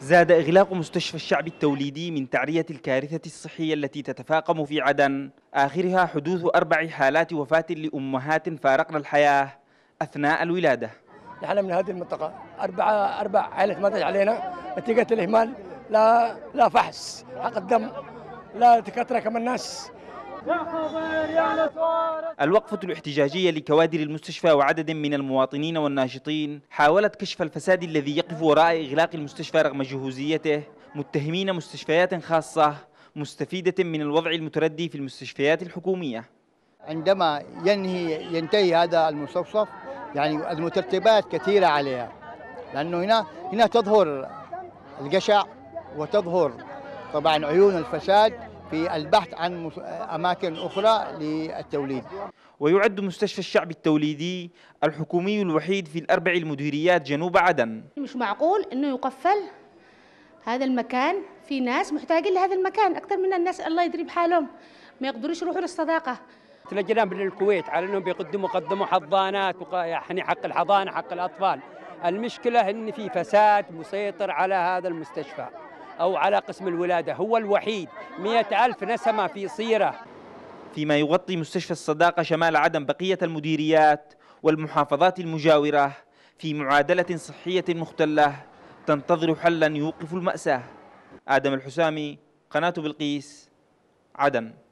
زاد إغلاق مستشفى الشعب التوليدي من تعرية الكارثة الصحية التي تتفاقم في عدن آخرها حدوث أربع حالات وفاة لأمهات فارقن الحياة أثناء الولادة نحن من هذه المنطقة أربع أربع عائلات ماتت علينا نتيجة الإهمال لا لا فحص حق الدم لا دكاترة كما الناس الوقفة الاحتجاجية لكوادر المستشفى وعدد من المواطنين والناشطين حاولت كشف الفساد الذي يقف وراء إغلاق المستشفى رغم جهوزيته متهمين مستشفيات خاصة مستفيدة من الوضع المتردي في المستشفيات الحكومية عندما ينهي ينتهي هذا المستوصف يعني المترتبات كثيرة عليها لأنه هنا هنا تظهر الجشع وتظهر طبعا عيون الفساد في البحث عن أماكن أخرى للتوليد ويعد مستشفى الشعب التوليدي الحكومي الوحيد في الأربع المديريات جنوب عدن مش معقول أنه يقفل هذا المكان في ناس محتاجين لهذا المكان أكثر من الناس الله يدري بحالهم ما يقدروش يروحوا للصداقة تلجنا من الكويت على أنهم بيقدموا قدموا حضانات يعني حق الحضانة حق الأطفال المشكلة أن في فساد مسيطر على هذا المستشفى أو على قسم الولادة هو الوحيد مئة ألف نسمة في صيرة فيما يغطي مستشفى الصداقة شمال عدن بقية المديريات والمحافظات المجاورة في معادلة صحية مختلة تنتظر حلا يوقف المأساة آدم الحسامي قناة بلقيس عدن